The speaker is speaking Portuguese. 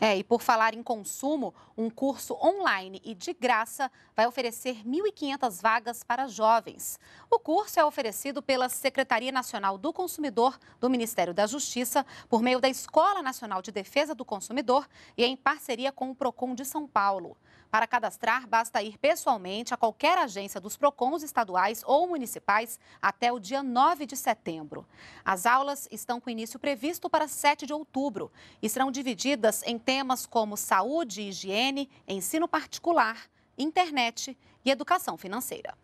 É, e por falar em consumo, um curso online e de graça vai oferecer 1.500 vagas para jovens. O curso é oferecido pela Secretaria Nacional do Consumidor do Ministério da Justiça, por meio da Escola Nacional de Defesa do Consumidor e em parceria com o PROCON de São Paulo. Para cadastrar, basta ir pessoalmente a qualquer agência dos PROCONs estaduais ou municipais até o dia 9 de setembro. As aulas estão com início previsto para 7 de outubro e serão divididas em temas como saúde e higiene, ensino particular, internet e educação financeira.